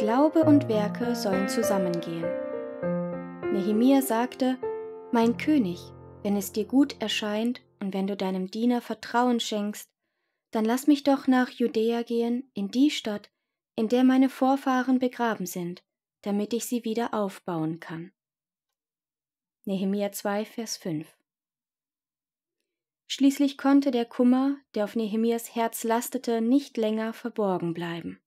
Glaube und Werke sollen zusammengehen. Nehemia sagte, Mein König, wenn es dir gut erscheint und wenn du deinem Diener Vertrauen schenkst, dann lass mich doch nach Judäa gehen, in die Stadt, in der meine Vorfahren begraben sind, damit ich sie wieder aufbauen kann. Nehemia 2, Vers 5 Schließlich konnte der Kummer, der auf Nehemias Herz lastete, nicht länger verborgen bleiben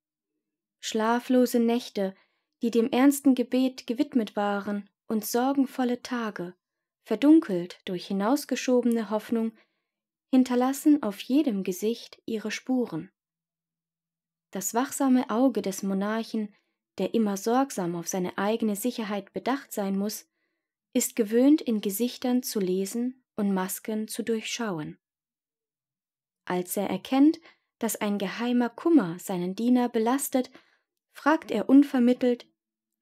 schlaflose Nächte, die dem ernsten Gebet gewidmet waren, und sorgenvolle Tage, verdunkelt durch hinausgeschobene Hoffnung, hinterlassen auf jedem Gesicht ihre Spuren. Das wachsame Auge des Monarchen, der immer sorgsam auf seine eigene Sicherheit bedacht sein muss, ist gewöhnt, in Gesichtern zu lesen und Masken zu durchschauen. Als er erkennt, dass ein geheimer Kummer seinen Diener belastet fragt er unvermittelt,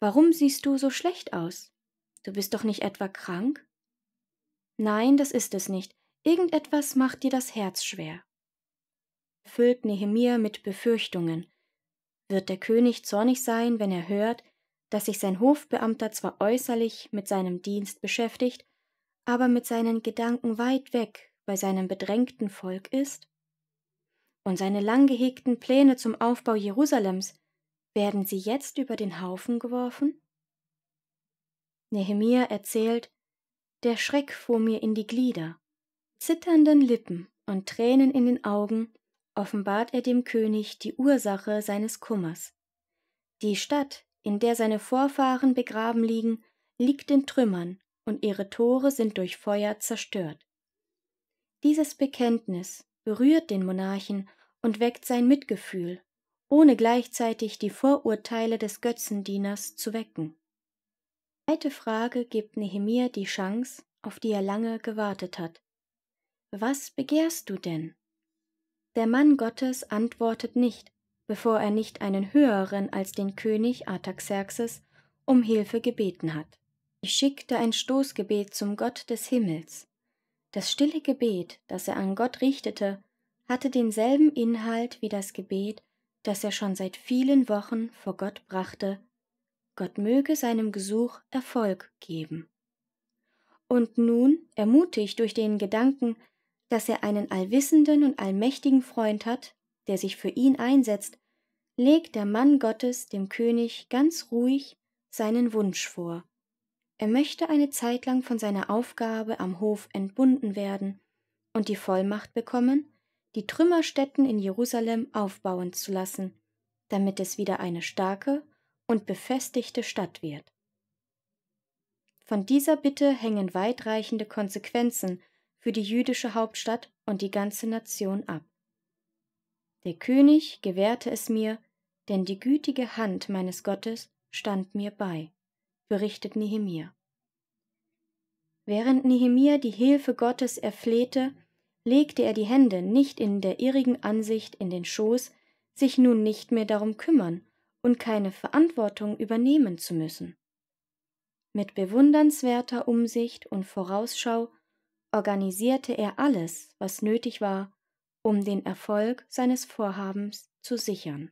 warum siehst du so schlecht aus? Du bist doch nicht etwa krank? Nein, das ist es nicht. Irgendetwas macht dir das Herz schwer. Füllt Nehemia mit Befürchtungen. Wird der König zornig sein, wenn er hört, dass sich sein Hofbeamter zwar äußerlich mit seinem Dienst beschäftigt, aber mit seinen Gedanken weit weg bei seinem bedrängten Volk ist? Und seine lang gehegten Pläne zum Aufbau Jerusalems werden sie jetzt über den Haufen geworfen? Nehemia erzählt, der Schreck fuhr mir in die Glieder. Zitternden Lippen und Tränen in den Augen offenbart er dem König die Ursache seines Kummers. Die Stadt, in der seine Vorfahren begraben liegen, liegt in Trümmern und ihre Tore sind durch Feuer zerstört. Dieses Bekenntnis berührt den Monarchen und weckt sein Mitgefühl ohne gleichzeitig die Vorurteile des Götzendieners zu wecken. Die zweite Frage gibt Nehemia die Chance, auf die er lange gewartet hat. Was begehrst du denn? Der Mann Gottes antwortet nicht, bevor er nicht einen höheren als den König Artaxerxes um Hilfe gebeten hat. Ich schickte ein Stoßgebet zum Gott des Himmels. Das stille Gebet, das er an Gott richtete, hatte denselben Inhalt wie das Gebet, das er schon seit vielen Wochen vor Gott brachte, Gott möge seinem Gesuch Erfolg geben. Und nun, ermutigt durch den Gedanken, dass er einen allwissenden und allmächtigen Freund hat, der sich für ihn einsetzt, legt der Mann Gottes dem König ganz ruhig seinen Wunsch vor. Er möchte eine Zeit lang von seiner Aufgabe am Hof entbunden werden und die Vollmacht bekommen, die Trümmerstätten in Jerusalem aufbauen zu lassen, damit es wieder eine starke und befestigte Stadt wird. Von dieser Bitte hängen weitreichende Konsequenzen für die jüdische Hauptstadt und die ganze Nation ab. Der König gewährte es mir, denn die gütige Hand meines Gottes stand mir bei, berichtet Nehemia. Während Nehemia die Hilfe Gottes erflehte, legte er die Hände nicht in der irrigen Ansicht in den Schoß, sich nun nicht mehr darum kümmern und keine Verantwortung übernehmen zu müssen. Mit bewundernswerter Umsicht und Vorausschau organisierte er alles, was nötig war, um den Erfolg seines Vorhabens zu sichern.